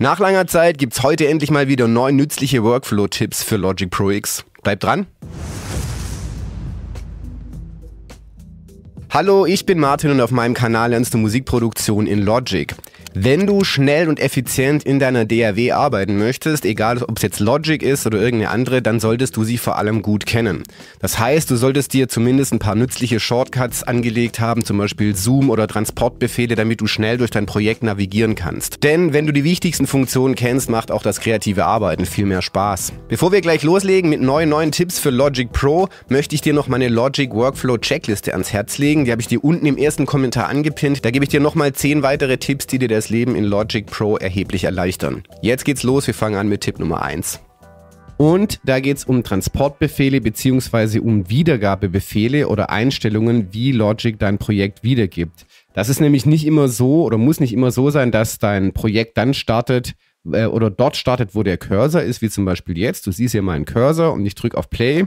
Nach langer Zeit gibt's heute endlich mal wieder neun nützliche Workflow-Tipps für Logic Pro X. Bleibt dran! Hallo, ich bin Martin und auf meinem Kanal lernst du Musikproduktion in Logic. Wenn du schnell und effizient in deiner DAW arbeiten möchtest, egal ob es jetzt Logic ist oder irgendeine andere, dann solltest du sie vor allem gut kennen. Das heißt, du solltest dir zumindest ein paar nützliche Shortcuts angelegt haben, zum Beispiel Zoom oder Transportbefehle, damit du schnell durch dein Projekt navigieren kannst. Denn wenn du die wichtigsten Funktionen kennst, macht auch das kreative Arbeiten viel mehr Spaß. Bevor wir gleich loslegen mit neuen neuen Tipps für Logic Pro, möchte ich dir noch meine Logic Workflow Checkliste ans Herz legen. Die habe ich dir unten im ersten Kommentar angepinnt. Da gebe ich dir nochmal 10 weitere Tipps, die dir der das Leben in Logic Pro erheblich erleichtern. Jetzt geht's los, wir fangen an mit Tipp Nummer 1. Und da geht es um Transportbefehle bzw. um Wiedergabebefehle oder Einstellungen, wie Logic dein Projekt wiedergibt. Das ist nämlich nicht immer so oder muss nicht immer so sein, dass dein Projekt dann startet äh, oder dort startet, wo der Cursor ist, wie zum Beispiel jetzt. Du siehst hier meinen Cursor und ich drücke auf Play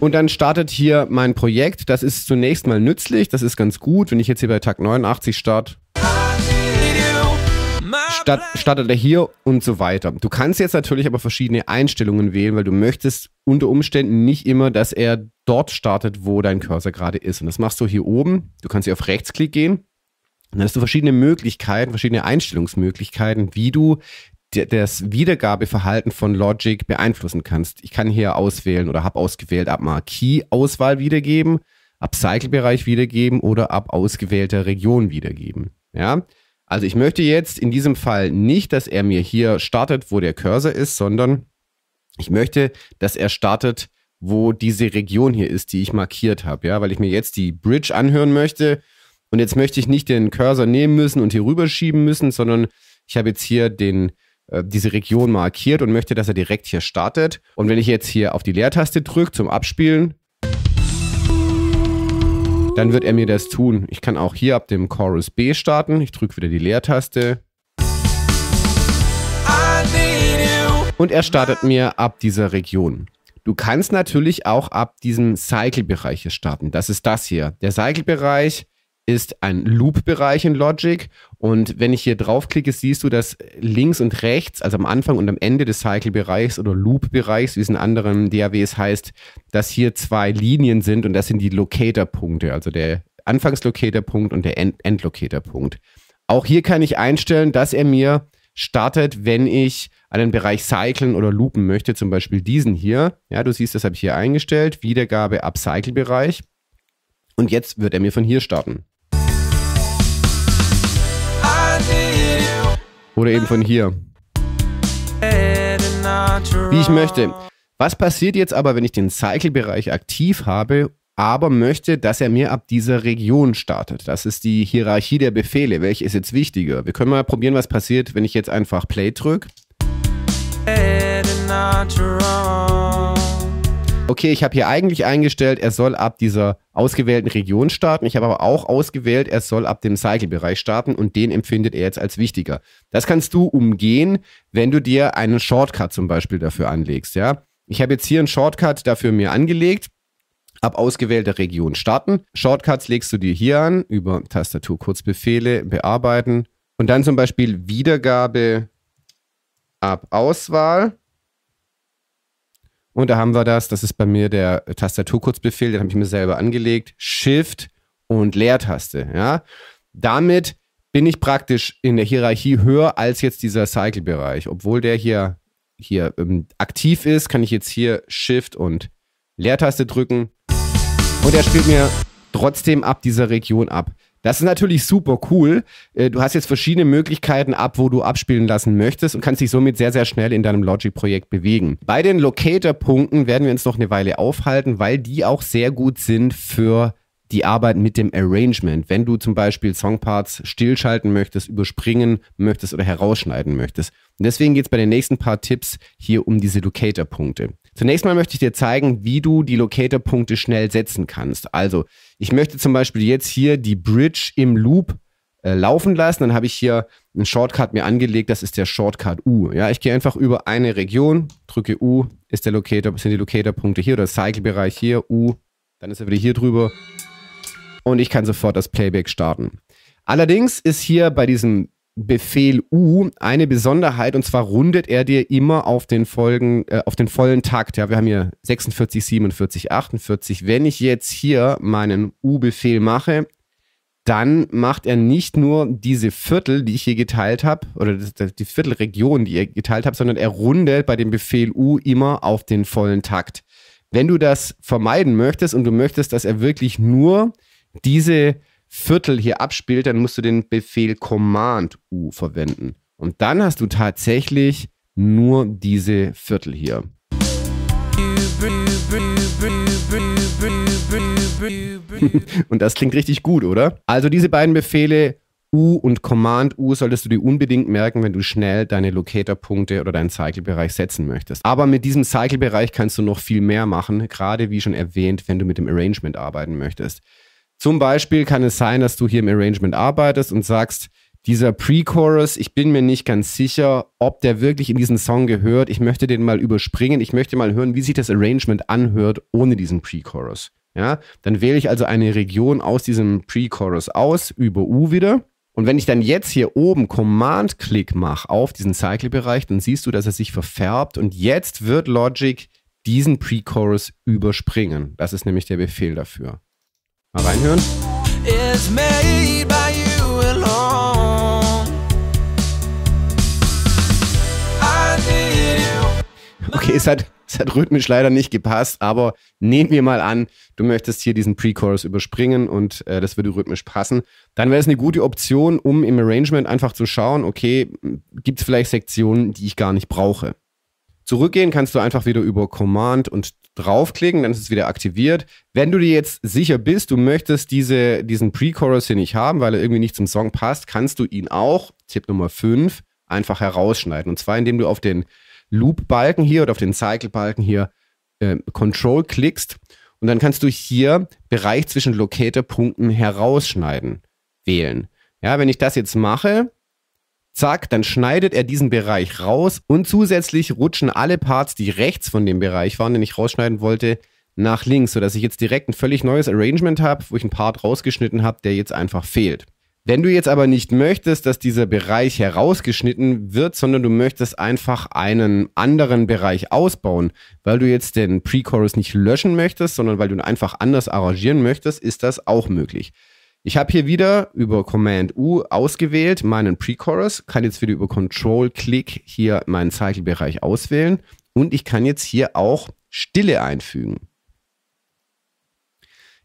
Und dann startet hier mein Projekt. Das ist zunächst mal nützlich, das ist ganz gut. Wenn ich jetzt hier bei Tag 89 starte, start, startet er hier und so weiter. Du kannst jetzt natürlich aber verschiedene Einstellungen wählen, weil du möchtest unter Umständen nicht immer, dass er dort startet, wo dein Cursor gerade ist. Und das machst du hier oben. Du kannst hier auf Rechtsklick gehen. Und dann hast du verschiedene Möglichkeiten, verschiedene Einstellungsmöglichkeiten, wie du das Wiedergabeverhalten von Logic beeinflussen kannst. Ich kann hier auswählen oder habe ausgewählt ab Marquis-Auswahl wiedergeben, ab Cycle-Bereich wiedergeben oder ab ausgewählter Region wiedergeben. Ja, also ich möchte jetzt in diesem Fall nicht, dass er mir hier startet, wo der Cursor ist, sondern ich möchte, dass er startet, wo diese Region hier ist, die ich markiert habe, ja, weil ich mir jetzt die Bridge anhören möchte und jetzt möchte ich nicht den Cursor nehmen müssen und hier rüberschieben müssen, sondern ich habe jetzt hier den äh, diese Region markiert und möchte, dass er direkt hier startet. Und wenn ich jetzt hier auf die Leertaste drücke zum Abspielen, dann wird er mir das tun. Ich kann auch hier ab dem Chorus B starten. Ich drücke wieder die Leertaste. Und er startet mir ab dieser Region. Du kannst natürlich auch ab diesem Cycle-Bereich hier starten. Das ist das hier. Der Cycle-Bereich ist ein Loop-Bereich in Logic. Und wenn ich hier draufklicke, siehst du, dass links und rechts, also am Anfang und am Ende des Cycle-Bereichs oder Loop-Bereichs, wie es in anderen DAWs heißt, dass hier zwei Linien sind und das sind die Locator-Punkte, also der Anfangslocator-Punkt und der End Endlocator-Punkt. Auch hier kann ich einstellen, dass er mir startet, wenn ich einen Bereich cyclen oder loopen möchte, zum Beispiel diesen hier. Ja, du siehst, das habe ich hier eingestellt, Wiedergabe ab Cycle-Bereich. Und jetzt wird er mir von hier starten. Oder eben von hier. Wie ich möchte. Was passiert jetzt aber, wenn ich den Cycle-Bereich aktiv habe, aber möchte, dass er mir ab dieser Region startet? Das ist die Hierarchie der Befehle. Welche ist jetzt wichtiger? Wir können mal probieren, was passiert, wenn ich jetzt einfach Play drücke okay, ich habe hier eigentlich eingestellt, er soll ab dieser ausgewählten Region starten. Ich habe aber auch ausgewählt, er soll ab dem Cycle-Bereich starten und den empfindet er jetzt als wichtiger. Das kannst du umgehen, wenn du dir einen Shortcut zum Beispiel dafür anlegst. Ja, ich habe jetzt hier einen Shortcut dafür mir angelegt. Ab ausgewählter Region starten. Shortcuts legst du dir hier an über Tastatur Kurzbefehle bearbeiten und dann zum Beispiel Wiedergabe ab Auswahl und da haben wir das. Das ist bei mir der Tastaturkurzbefehl, den habe ich mir selber angelegt. Shift und Leertaste. Ja? Damit bin ich praktisch in der Hierarchie höher als jetzt dieser Cycle-Bereich. Obwohl der hier, hier ähm, aktiv ist, kann ich jetzt hier Shift und Leertaste drücken. Und er spielt mir trotzdem ab dieser Region ab. Das ist natürlich super cool. Äh, du hast jetzt verschiedene Möglichkeiten ab, wo du abspielen lassen möchtest und kannst dich somit sehr, sehr schnell in deinem Logic-Projekt bewegen. Bei den Locator-Punkten werden wir uns noch eine Weile aufhalten, weil die auch sehr gut sind für die Arbeit mit dem Arrangement. Wenn du zum Beispiel Songparts stillschalten möchtest, überspringen möchtest oder herausschneiden möchtest. Und deswegen geht es bei den nächsten paar Tipps hier um diese Locator-Punkte. Zunächst mal möchte ich dir zeigen, wie du die Locator-Punkte schnell setzen kannst. Also, ich möchte zum Beispiel jetzt hier die Bridge im Loop äh, laufen lassen. Dann habe ich hier einen Shortcut mir angelegt, das ist der Shortcut U. Ja, ich gehe einfach über eine Region, drücke U, ist der Locator, sind die Locator-Punkte hier oder Cycle-Bereich hier, U, dann ist er wieder hier drüber und ich kann sofort das Playback starten. Allerdings ist hier bei diesem Befehl U eine Besonderheit und zwar rundet er dir immer auf den Folgen, äh, auf den vollen Takt. Ja, wir haben hier 46, 47, 48. Wenn ich jetzt hier meinen U-Befehl mache, dann macht er nicht nur diese Viertel, die ich hier geteilt habe, oder die Viertelregion, die ihr geteilt habt, sondern er rundet bei dem Befehl U immer auf den vollen Takt. Wenn du das vermeiden möchtest und du möchtest, dass er wirklich nur diese Viertel hier abspielt, dann musst du den Befehl Command U verwenden. Und dann hast du tatsächlich nur diese Viertel hier. und das klingt richtig gut, oder? Also diese beiden Befehle U und Command U solltest du dir unbedingt merken, wenn du schnell deine Locator-Punkte oder deinen Cycle-Bereich setzen möchtest. Aber mit diesem Cycle-Bereich kannst du noch viel mehr machen, gerade wie schon erwähnt, wenn du mit dem Arrangement arbeiten möchtest. Zum Beispiel kann es sein, dass du hier im Arrangement arbeitest und sagst, dieser Pre-Chorus, ich bin mir nicht ganz sicher, ob der wirklich in diesen Song gehört. Ich möchte den mal überspringen. Ich möchte mal hören, wie sich das Arrangement anhört ohne diesen Pre-Chorus. Ja, dann wähle ich also eine Region aus diesem Pre-Chorus aus, über U wieder. Und wenn ich dann jetzt hier oben Command-Click mache auf diesen Cycle-Bereich, dann siehst du, dass er sich verfärbt und jetzt wird Logic diesen Pre-Chorus überspringen. Das ist nämlich der Befehl dafür. Mal reinhören. It's made by you alone. I need you. Okay, es hat, es hat rhythmisch leider nicht gepasst, aber nehmen wir mal an, du möchtest hier diesen Pre-Chorus überspringen und äh, das würde rhythmisch passen. Dann wäre es eine gute Option, um im Arrangement einfach zu schauen, okay, gibt es vielleicht Sektionen, die ich gar nicht brauche. Zurückgehen kannst du einfach wieder über Command und draufklicken, dann ist es wieder aktiviert. Wenn du dir jetzt sicher bist, du möchtest diese, diesen Pre-Chorus hier nicht haben, weil er irgendwie nicht zum Song passt, kannst du ihn auch, Tipp Nummer 5, einfach herausschneiden. Und zwar, indem du auf den Loop-Balken hier oder auf den Cycle-Balken hier äh, Control klickst und dann kannst du hier Bereich zwischen Locator-Punkten herausschneiden wählen. Ja, wenn ich das jetzt mache, Zack, dann schneidet er diesen Bereich raus und zusätzlich rutschen alle Parts, die rechts von dem Bereich waren, den ich rausschneiden wollte, nach links, sodass ich jetzt direkt ein völlig neues Arrangement habe, wo ich einen Part rausgeschnitten habe, der jetzt einfach fehlt. Wenn du jetzt aber nicht möchtest, dass dieser Bereich herausgeschnitten wird, sondern du möchtest einfach einen anderen Bereich ausbauen, weil du jetzt den Pre-Chorus nicht löschen möchtest, sondern weil du ihn einfach anders arrangieren möchtest, ist das auch möglich. Ich habe hier wieder über Command U ausgewählt meinen Pre-Chorus, kann jetzt wieder über Control-Klick hier meinen Cycle-Bereich auswählen und ich kann jetzt hier auch Stille einfügen.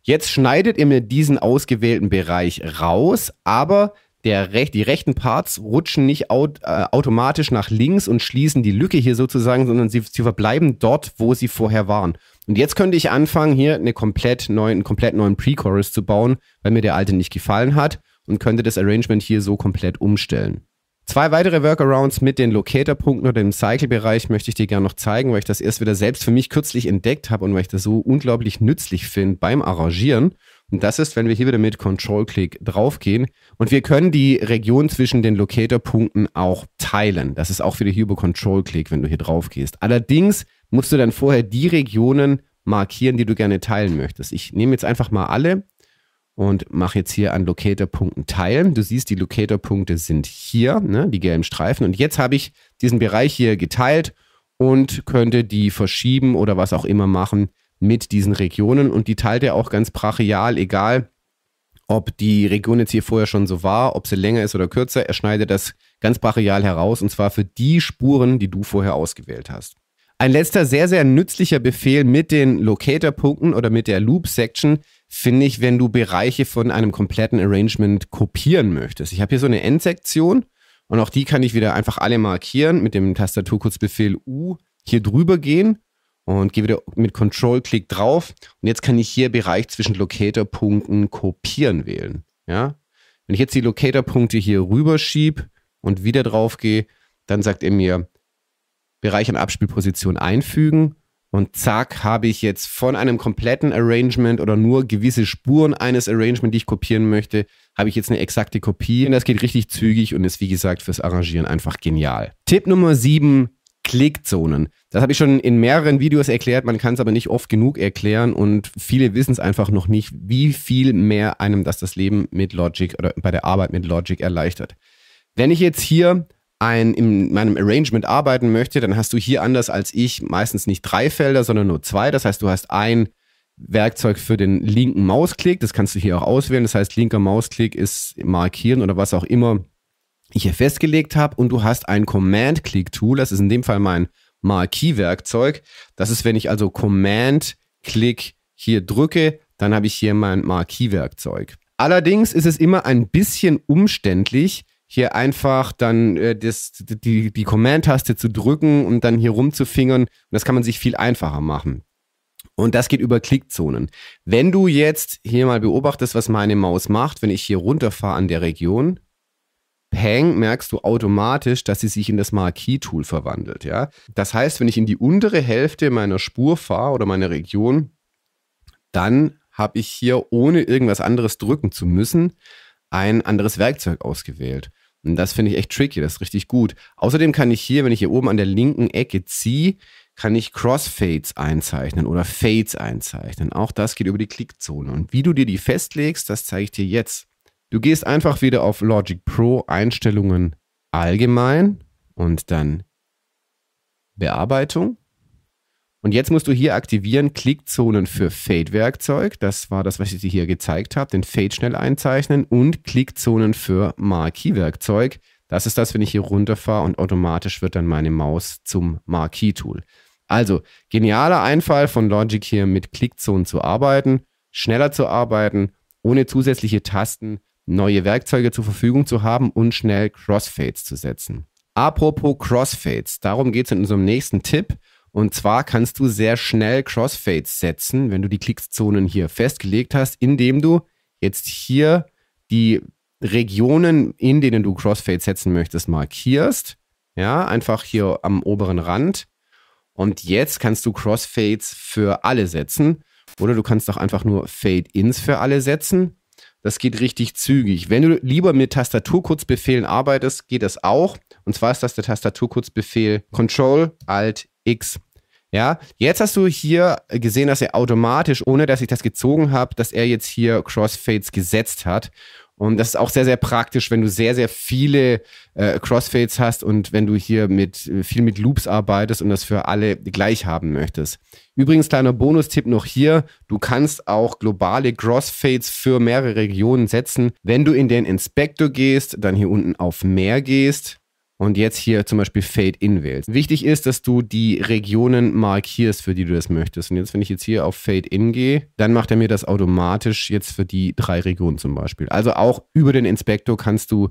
Jetzt schneidet ihr mir diesen ausgewählten Bereich raus, aber der Rech die rechten Parts rutschen nicht aut äh, automatisch nach links und schließen die Lücke hier sozusagen, sondern sie, sie verbleiben dort, wo sie vorher waren. Und jetzt könnte ich anfangen, hier eine komplett neuen, einen komplett neuen Pre-Chorus zu bauen, weil mir der alte nicht gefallen hat und könnte das Arrangement hier so komplett umstellen. Zwei weitere Workarounds mit den Locator-Punkten oder dem Cycle-Bereich möchte ich dir gerne noch zeigen, weil ich das erst wieder selbst für mich kürzlich entdeckt habe und weil ich das so unglaublich nützlich finde beim Arrangieren. Und das ist, wenn wir hier wieder mit Control-Click draufgehen und wir können die Region zwischen den Locator-Punkten auch teilen. Das ist auch wieder hier über Control-Click, wenn du hier drauf gehst. Allerdings musst du dann vorher die Regionen markieren, die du gerne teilen möchtest. Ich nehme jetzt einfach mal alle und mache jetzt hier an Locator-Punkten teilen. Du siehst, die Locator-Punkte sind hier, ne, die gelben Streifen. Und jetzt habe ich diesen Bereich hier geteilt und könnte die verschieben oder was auch immer machen mit diesen Regionen. Und die teilt er auch ganz brachial, egal ob die Region jetzt hier vorher schon so war, ob sie länger ist oder kürzer. Er schneidet das ganz brachial heraus und zwar für die Spuren, die du vorher ausgewählt hast. Ein letzter sehr, sehr nützlicher Befehl mit den Locator-Punkten oder mit der Loop-Section finde ich, wenn du Bereiche von einem kompletten Arrangement kopieren möchtest. Ich habe hier so eine Endsektion und auch die kann ich wieder einfach alle markieren mit dem Tastaturkurzbefehl U hier drüber gehen und gehe wieder mit Control-Klick drauf. Und jetzt kann ich hier Bereich zwischen Locator-Punkten kopieren wählen. Ja? Wenn ich jetzt die Locator-Punkte hier rüber schiebe und wieder drauf gehe, dann sagt er mir, Bereich an Abspielposition einfügen. Und zack, habe ich jetzt von einem kompletten Arrangement oder nur gewisse Spuren eines Arrangements, die ich kopieren möchte, habe ich jetzt eine exakte Kopie. Und das geht richtig zügig und ist, wie gesagt, fürs Arrangieren einfach genial. Tipp Nummer 7, Klickzonen. Das habe ich schon in mehreren Videos erklärt, man kann es aber nicht oft genug erklären und viele wissen es einfach noch nicht, wie viel mehr einem das das Leben mit Logic oder bei der Arbeit mit Logic erleichtert. Wenn ich jetzt hier ein, in meinem Arrangement arbeiten möchte, dann hast du hier anders als ich meistens nicht drei Felder, sondern nur zwei. Das heißt, du hast ein Werkzeug für den linken Mausklick. Das kannst du hier auch auswählen. Das heißt, linker Mausklick ist markieren oder was auch immer ich hier festgelegt habe. Und du hast ein Command-Click-Tool. Das ist in dem Fall mein Marquis-Werkzeug. Das ist, wenn ich also Command-Click hier drücke, dann habe ich hier mein Marquis-Werkzeug. Allerdings ist es immer ein bisschen umständlich, hier einfach dann äh, das, die, die Command-Taste zu drücken und dann hier rumzufingern. Und das kann man sich viel einfacher machen. Und das geht über Klickzonen. Wenn du jetzt hier mal beobachtest, was meine Maus macht, wenn ich hier runterfahre an der Region, Peng, merkst du automatisch, dass sie sich in das Marquis-Tool verwandelt. Ja? Das heißt, wenn ich in die untere Hälfte meiner Spur fahre oder meiner Region, dann habe ich hier, ohne irgendwas anderes drücken zu müssen, ein anderes Werkzeug ausgewählt. Und das finde ich echt tricky, das ist richtig gut. Außerdem kann ich hier, wenn ich hier oben an der linken Ecke ziehe, kann ich Crossfades einzeichnen oder Fades einzeichnen. Auch das geht über die Klickzone. Und wie du dir die festlegst, das zeige ich dir jetzt. Du gehst einfach wieder auf Logic Pro Einstellungen allgemein und dann Bearbeitung und jetzt musst du hier aktivieren Klickzonen für Fade-Werkzeug. Das war das, was ich dir hier gezeigt habe. Den Fade schnell einzeichnen und Klickzonen für marquee werkzeug Das ist das, wenn ich hier runterfahre und automatisch wird dann meine Maus zum marquee tool Also, genialer Einfall von Logic hier mit Klickzonen zu arbeiten, schneller zu arbeiten, ohne zusätzliche Tasten, neue Werkzeuge zur Verfügung zu haben und schnell Crossfades zu setzen. Apropos Crossfades, darum geht es in unserem nächsten Tipp. Und zwar kannst du sehr schnell Crossfades setzen, wenn du die Klickzonen hier festgelegt hast, indem du jetzt hier die Regionen, in denen du Crossfades setzen möchtest, markierst. Ja, einfach hier am oberen Rand. Und jetzt kannst du Crossfades für alle setzen. Oder du kannst auch einfach nur Fade-Ins für alle setzen. Das geht richtig zügig. Wenn du lieber mit Tastaturkurzbefehlen arbeitest, geht das auch. Und zwar ist das der Tastaturkurzbefehl Control, Alt, X. Ja, jetzt hast du hier gesehen, dass er automatisch, ohne dass ich das gezogen habe, dass er jetzt hier Crossfades gesetzt hat. Und das ist auch sehr, sehr praktisch, wenn du sehr, sehr viele äh, Crossfades hast und wenn du hier mit äh, viel mit Loops arbeitest und das für alle gleich haben möchtest. Übrigens, kleiner Bonustipp noch hier, du kannst auch globale Crossfades für mehrere Regionen setzen. Wenn du in den Inspektor gehst, dann hier unten auf Mehr gehst, und jetzt hier zum Beispiel Fade In wählst. Wichtig ist, dass du die Regionen markierst, für die du das möchtest. Und jetzt, wenn ich jetzt hier auf Fade In gehe, dann macht er mir das automatisch jetzt für die drei Regionen zum Beispiel. Also auch über den Inspektor kannst du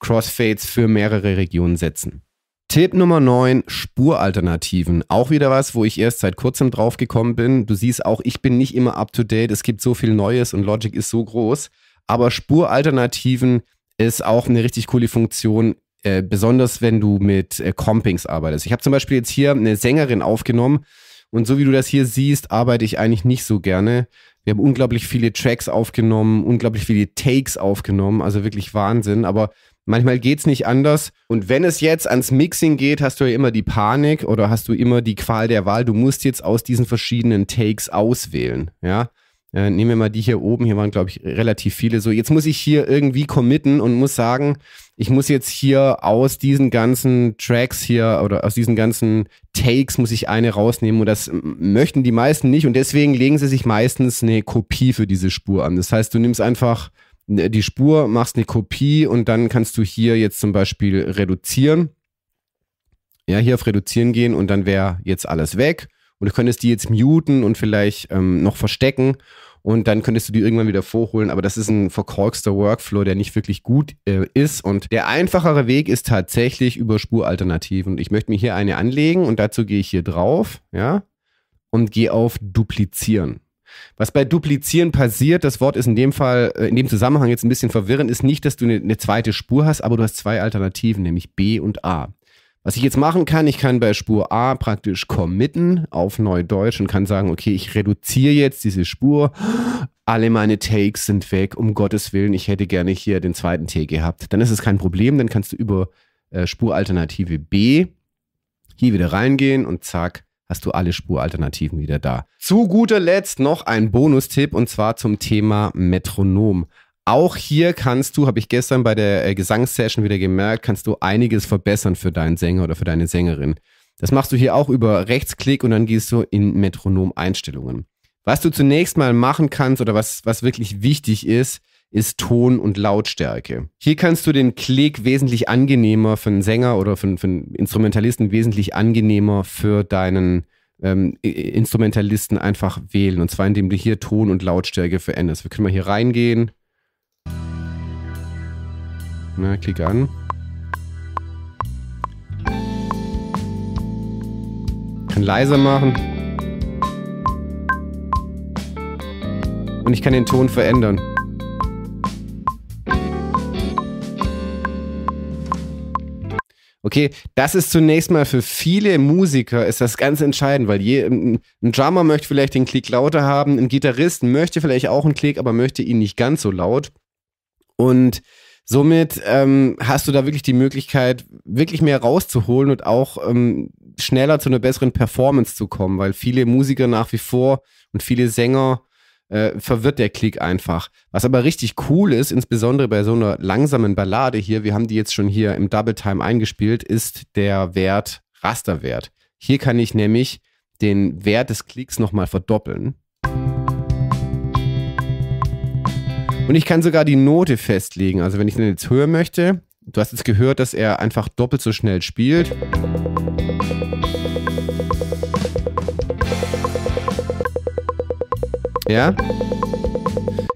Crossfades für mehrere Regionen setzen. Tipp Nummer 9, Spuralternativen. Auch wieder was, wo ich erst seit kurzem drauf gekommen bin. Du siehst auch, ich bin nicht immer up to date. Es gibt so viel Neues und Logic ist so groß. Aber Spuralternativen ist auch eine richtig coole Funktion, äh, besonders wenn du mit äh, Compings arbeitest. Ich habe zum Beispiel jetzt hier eine Sängerin aufgenommen und so wie du das hier siehst, arbeite ich eigentlich nicht so gerne. Wir haben unglaublich viele Tracks aufgenommen, unglaublich viele Takes aufgenommen, also wirklich Wahnsinn, aber manchmal geht's nicht anders. Und wenn es jetzt ans Mixing geht, hast du ja immer die Panik oder hast du immer die Qual der Wahl. Du musst jetzt aus diesen verschiedenen Takes auswählen, ja. Äh, nehmen wir mal die hier oben. Hier waren, glaube ich, relativ viele. So, jetzt muss ich hier irgendwie committen und muss sagen, ich muss jetzt hier aus diesen ganzen Tracks hier oder aus diesen ganzen Takes muss ich eine rausnehmen und das möchten die meisten nicht und deswegen legen sie sich meistens eine Kopie für diese Spur an. Das heißt, du nimmst einfach ne, die Spur, machst eine Kopie und dann kannst du hier jetzt zum Beispiel reduzieren. Ja, hier auf Reduzieren gehen und dann wäre jetzt alles weg und du könntest die jetzt muten und vielleicht ähm, noch verstecken und dann könntest du die irgendwann wieder vorholen. Aber das ist ein verkorkster Workflow, der nicht wirklich gut äh, ist. Und der einfachere Weg ist tatsächlich über Spuralternativen. Ich möchte mir hier eine anlegen und dazu gehe ich hier drauf, ja, und gehe auf Duplizieren. Was bei Duplizieren passiert, das Wort ist in dem Fall, äh, in dem Zusammenhang jetzt ein bisschen verwirrend, ist nicht, dass du eine, eine zweite Spur hast, aber du hast zwei Alternativen, nämlich B und A. Was ich jetzt machen kann, ich kann bei Spur A praktisch committen auf Neudeutsch und kann sagen, okay, ich reduziere jetzt diese Spur. Alle meine Takes sind weg. Um Gottes Willen, ich hätte gerne hier den zweiten Take gehabt. Dann ist es kein Problem. Dann kannst du über äh, Spuralternative B hier wieder reingehen und zack, hast du alle Spuralternativen wieder da. Zu guter Letzt noch ein Bonustipp und zwar zum Thema Metronom. Auch hier kannst du, habe ich gestern bei der äh, Gesangssession wieder gemerkt, kannst du einiges verbessern für deinen Sänger oder für deine Sängerin. Das machst du hier auch über Rechtsklick und dann gehst du in Metronom-Einstellungen. Was du zunächst mal machen kannst oder was, was wirklich wichtig ist, ist Ton und Lautstärke. Hier kannst du den Klick wesentlich angenehmer für einen Sänger oder für, für einen Instrumentalisten wesentlich angenehmer für deinen ähm, Instrumentalisten einfach wählen. Und zwar indem du hier Ton und Lautstärke veränderst. Wir können mal hier reingehen na, klick an. Kann leiser machen. Und ich kann den Ton verändern. Okay, das ist zunächst mal für viele Musiker ist das ganz entscheidend, weil je, ein Drummer möchte vielleicht den Klick lauter haben, ein Gitarrist möchte vielleicht auch einen Klick, aber möchte ihn nicht ganz so laut. Und Somit ähm, hast du da wirklich die Möglichkeit, wirklich mehr rauszuholen und auch ähm, schneller zu einer besseren Performance zu kommen, weil viele Musiker nach wie vor und viele Sänger äh, verwirrt der Klick einfach. Was aber richtig cool ist, insbesondere bei so einer langsamen Ballade hier, wir haben die jetzt schon hier im Double Time eingespielt, ist der Wert Rasterwert. Hier kann ich nämlich den Wert des Klicks nochmal verdoppeln. Und ich kann sogar die Note festlegen. Also wenn ich den jetzt hören möchte, du hast jetzt gehört, dass er einfach doppelt so schnell spielt. Ja?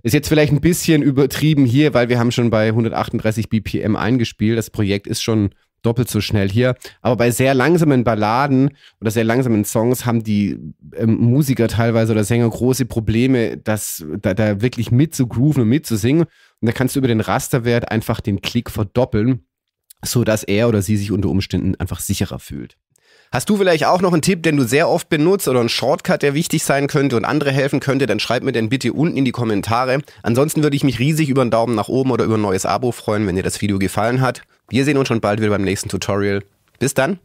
Ist jetzt vielleicht ein bisschen übertrieben hier, weil wir haben schon bei 138 BPM eingespielt. Das Projekt ist schon doppelt so schnell hier. Aber bei sehr langsamen Balladen oder sehr langsamen Songs haben die ähm, Musiker teilweise oder Sänger große Probleme, das, da, da wirklich mitzugrooven und mitzusingen. Und da kannst du über den Rasterwert einfach den Klick verdoppeln, sodass er oder sie sich unter Umständen einfach sicherer fühlt. Hast du vielleicht auch noch einen Tipp, den du sehr oft benutzt oder einen Shortcut, der wichtig sein könnte und andere helfen könnte, dann schreib mir den bitte unten in die Kommentare. Ansonsten würde ich mich riesig über einen Daumen nach oben oder über ein neues Abo freuen, wenn dir das Video gefallen hat. Wir sehen uns schon bald wieder beim nächsten Tutorial. Bis dann.